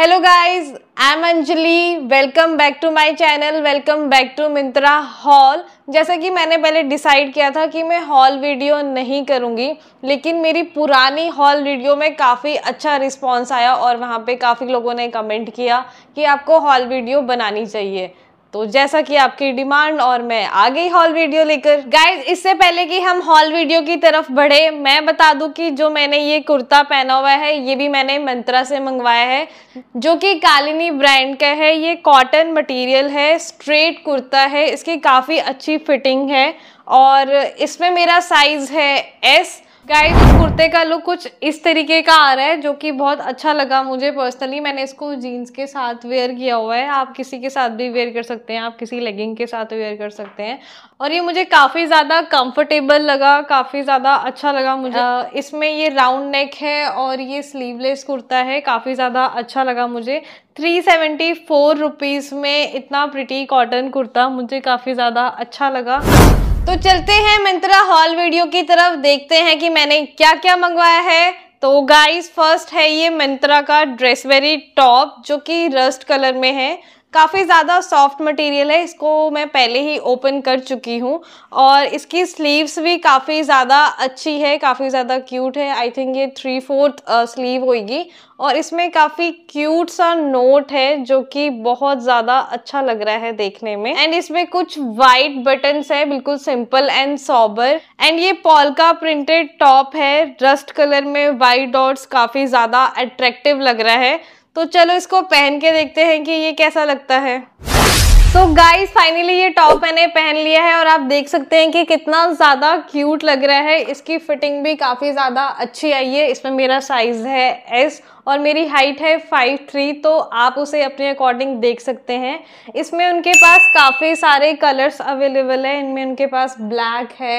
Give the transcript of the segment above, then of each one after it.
Hello guys I am Anjali welcome back to my channel welcome back to Myntra haul जैसा कि मैंने पहले decide किया था कि मैं हॉल वीडियो नहीं करूंगी लेकिन मेरी पुरानी हॉल वीडियो में काफ़ी अच्छा रिस्पांस आया और वहां पे काफ़ी लोगों ने कमेंट किया कि आपको हॉल वीडियो बनानी चाहिए तो जैसा कि आपकी डिमांड और मैं आ गई हॉल वीडियो लेकर गाइज इससे पहले कि हम हॉल वीडियो की तरफ बढ़े मैं बता दूं कि जो मैंने ये कुर्ता पहना हुआ है ये भी मैंने मंत्रा से मंगवाया है जो कि कालिनी ब्रांड का है ये कॉटन मटेरियल है स्ट्रेट कुर्ता है इसकी काफ़ी अच्छी फिटिंग है और इसमें मेरा साइज़ है एस गाइस कुर्ते का लुक कुछ इस तरीके का आ रहा है जो कि बहुत अच्छा लगा मुझे पर्सनली मैंने इसको जीन्स के साथ वेयर किया हुआ है आप किसी के साथ भी वेयर कर सकते हैं आप किसी लेगिंग के साथ वेयर कर सकते हैं और ये मुझे काफ़ी ज़्यादा कंफर्टेबल लगा काफ़ी ज़्यादा अच्छा लगा मुझे इसमें ये राउंड नेक है और ये स्लीवलेस कुर्ता है काफ़ी ज़्यादा अच्छा लगा मुझे थ्री सेवेंटी फोर रुपीज़ में इतना प्रिटी कॉटन कुर्ता मुझे काफ़ी ज़्यादा अच्छा लगा तो चलते हैं मिंत्रा हॉल वीडियो की तरफ देखते हैं कि मैंने क्या क्या मंगवाया है तो गाइस फर्स्ट है ये मिंत्रा का ड्रेस वेरी टॉप जो कि रस्ट कलर में है काफ़ी ज़्यादा सॉफ्ट मटेरियल है इसको मैं पहले ही ओपन कर चुकी हूँ और इसकी स्लीव्स भी काफ़ी ज़्यादा अच्छी है काफ़ी ज़्यादा क्यूट है आई थिंक ये थ्री फोर्थ स्लीव होगी और इसमें काफ़ी क्यूट सा नोट है जो कि बहुत ज़्यादा अच्छा लग रहा है देखने में एंड इसमें कुछ वाइट बटन्स है बिल्कुल सिंपल एंड सॉबर एंड ये पॉलका प्रिंटेड टॉप है रस्ट कलर में वाइट डॉट्स काफ़ी ज़्यादा अट्रैक्टिव लग रहा है तो चलो इसको पहन के देखते हैं कि ये कैसा लगता है सो गाइस फाइनली ये टॉप मैंने पहन लिया है और आप देख सकते हैं कि कितना ज़्यादा क्यूट लग रहा है इसकी फिटिंग भी काफ़ी ज़्यादा अच्छी आई है इसमें मेरा साइज़ है एस और मेरी हाइट है फाइव थ्री तो आप उसे अपने अकॉर्डिंग देख सकते हैं इसमें उनके पास काफ़ी सारे कलर्स अवेलेबल है इनमें उनके पास ब्लैक है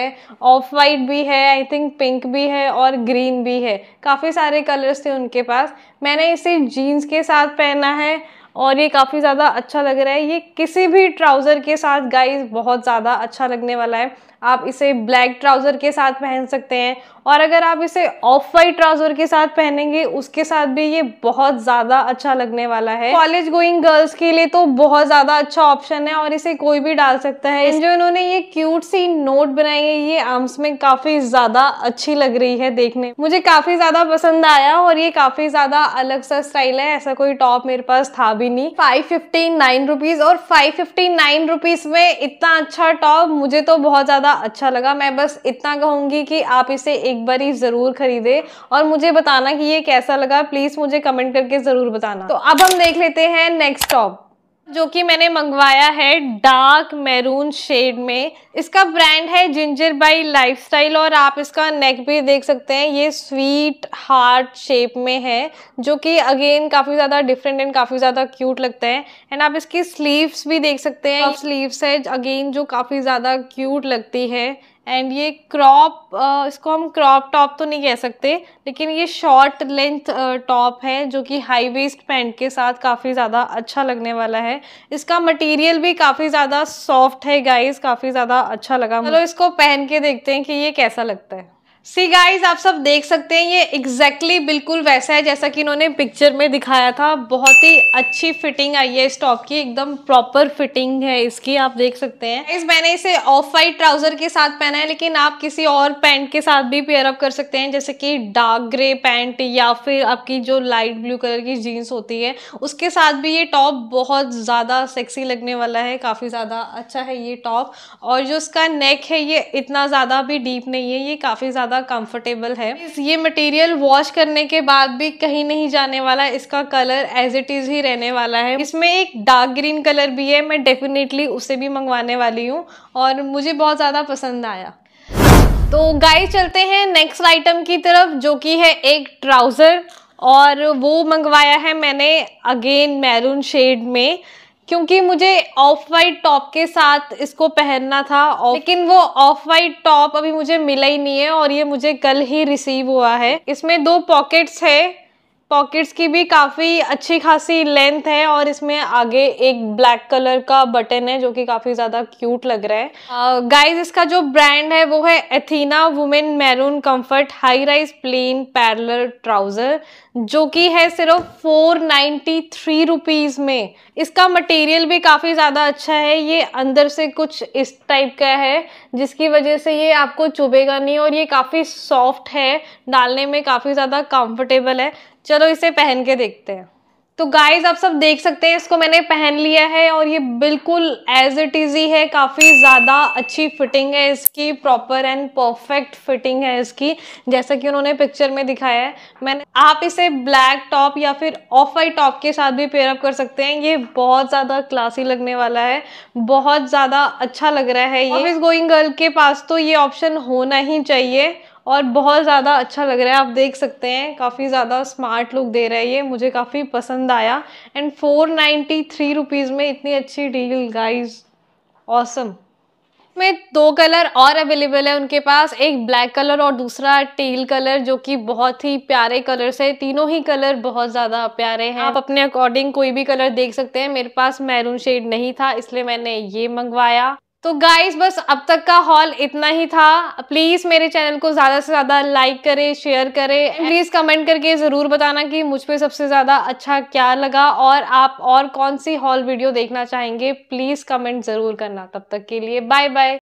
ऑफ वाइट भी है आई थिंक पिंक भी है और ग्रीन भी है काफ़ी सारे कलर्स थे उनके पास मैंने इसे जीन्स के साथ पहना है और ये काफ़ी ज़्यादा अच्छा लग रहा है ये किसी भी ट्राउज़र के साथ गाइस बहुत ज़्यादा अच्छा लगने वाला है आप इसे ब्लैक ट्राउज़र के साथ पहन सकते हैं और अगर आप इसे ऑफ वाइट ट्राउज़र के साथ पहनेंगे उसके साथ भी ये बहुत ज़्यादा अच्छा लगने वाला है कॉलेज गोइंग गर्ल्स के लिए तो बहुत ज़्यादा अच्छा ऑप्शन है और इसे कोई भी डाल सकता है जो इन्होंने ये क्यूट सी नोट बनाई है ये आर्म्स में काफ़ी ज़्यादा अच्छी लग रही है देखने मुझे काफ़ी ज़्यादा पसंद आया और ये काफ़ी ज़्यादा अलग सा स्टाइल है ऐसा कोई टॉप मेरे पास था नहीं फाइव फिफ्टी नाइन रुपीज और फाइव फिफ्टी नाइन रुपीज में इतना अच्छा टॉप मुझे तो बहुत ज़्यादा अच्छा लगा मैं बस इतना कहूंगी कि आप इसे एक बार ही ज़रूर खरीदे और मुझे बताना कि ये कैसा लगा प्लीज़ मुझे कमेंट करके ज़रूर बताना तो अब हम देख लेते हैं नेक्स्ट टॉप जो कि मैंने मंगवाया है डार्क मैरून शेड में इसका ब्रांड है जिंजर बाई लाइफस्टाइल और आप इसका नेक भी देख सकते हैं ये स्वीट हार्ट शेप में है जो कि अगेन काफ़ी ज़्यादा डिफरेंट एंड काफ़ी ज़्यादा क्यूट लगता है एंड आप इसकी स्लीव्स भी देख सकते हैं हाँ। स्लीव्स है अगेन जो काफ़ी ज़्यादा क्यूट लगती है एंड ये क्रॉप इसको हम क्रॉप टॉप तो नहीं कह सकते लेकिन ये शॉर्ट लेंथ टॉप है जो कि हाई वेस्ट पैंट के साथ काफ़ी ज़्यादा अच्छा लगने वाला है इसका मटेरियल भी काफ़ी ज़्यादा सॉफ्ट है गाइस काफ़ी ज़्यादा अच्छा लगा चलो इसको पहन के देखते हैं कि ये कैसा लगता है सी गाइज आप सब देख सकते हैं ये एग्जैक्टली exactly बिल्कुल वैसा है जैसा कि इन्होंने पिक्चर में दिखाया था बहुत ही अच्छी फिटिंग आई है इस टॉप की एकदम प्रॉपर फिटिंग है इसकी आप देख सकते हैं इस मैंने इसे ऑफ वाइट ट्राउजर के साथ पहना है लेकिन आप किसी और पैंट के साथ भी पेयर अप कर सकते हैं जैसे कि डार्क ग्रे पैंट या फिर आपकी जो लाइट ब्लू कलर की जीन्स होती है उसके साथ भी ये टॉप बहुत ज़्यादा सेक्सी लगने वाला है काफ़ी ज़्यादा अच्छा है ये टॉप और जो इसका नेक है ये इतना ज़्यादा भी डीप नहीं है ये काफ़ी ज़्यादा ज़्यादा कंफर्टेबल है ये मटेरियल वॉश करने के बाद भी कहीं नहीं जाने वाला इसका कलर एज इट इज़ ही रहने वाला है इसमें एक डार्क ग्रीन कलर भी है मैं डेफिनेटली उसे भी मंगवाने वाली हूँ और मुझे बहुत ज़्यादा पसंद आया तो गाइस चलते हैं नेक्स्ट आइटम की तरफ जो कि है एक ट्राउज़र और वो मंगवाया है मैंने अगेन मैरून शेड में क्योंकि मुझे ऑफ वाइट टॉप के साथ इसको पहनना था लेकिन वो ऑफ वाइट टॉप अभी मुझे मिला ही नहीं है और ये मुझे कल ही रिसीव हुआ है इसमें दो पॉकेट्स है पॉकेट्स की भी काफ़ी अच्छी खासी लेंथ है और इसमें आगे एक ब्लैक कलर का बटन है जो कि काफ़ी ज़्यादा क्यूट लग रहा है गाइस uh, इसका जो ब्रांड है वो है Athena women maroon comfort high rise plain parallel trouser जो कि है सिर्फ फोर नाइन्टी थ्री रुपीज़ में इसका मटेरियल भी काफ़ी ज़्यादा अच्छा है ये अंदर से कुछ इस टाइप का है जिसकी वजह से ये आपको चुभेगा नहीं और ये काफ़ी सॉफ्ट है डालने में काफ़ी ज़्यादा कम्फर्टेबल है चलो इसे पहन के देखते हैं तो गाइज आप सब देख सकते हैं इसको मैंने पहन लिया है और ये बिल्कुल एज इट इज ही है काफ़ी ज़्यादा अच्छी फिटिंग है इसकी प्रॉपर एंड परफेक्ट फिटिंग है इसकी जैसा कि उन्होंने पिक्चर में दिखाया है मैंने आप इसे ब्लैक टॉप या फिर ऑफ वाइट टॉप के साथ भी पेयरअप कर सकते हैं ये बहुत ज़्यादा क्लासी लगने वाला है बहुत ज़्यादा अच्छा लग रहा है ये ऑफिस गोइंग गर्ल के पास तो ये ऑप्शन होना ही चाहिए और बहुत ज़्यादा अच्छा लग रहा है आप देख सकते हैं काफ़ी ज़्यादा स्मार्ट लुक दे रहा है ये मुझे काफ़ी पसंद आया and four ninety three rupees में इतनी अच्छी डील गाइज ऑसम में दो कलर और अवेलेबल है उनके पास एक ब्लैक कलर और दूसरा टेल कलर जो कि बहुत ही प्यारे कलर से तीनों ही कलर बहुत ज़्यादा प्यारे हैं आप अपने अकॉर्डिंग कोई भी कलर देख सकते हैं मेरे पास मैरून शेड नहीं था इसलिए मैंने ये मंगवाया तो गाइस बस अब तक का हॉल इतना ही था प्लीज़ मेरे चैनल को ज़्यादा से ज़्यादा लाइक करें शेयर करें प्लीज़ कमेंट करके ज़रूर बताना कि मुझ पर सबसे ज़्यादा अच्छा क्या लगा और आप और कौन सी हॉल वीडियो देखना चाहेंगे प्लीज़ कमेंट ज़रूर करना तब तक के लिए बाय बाय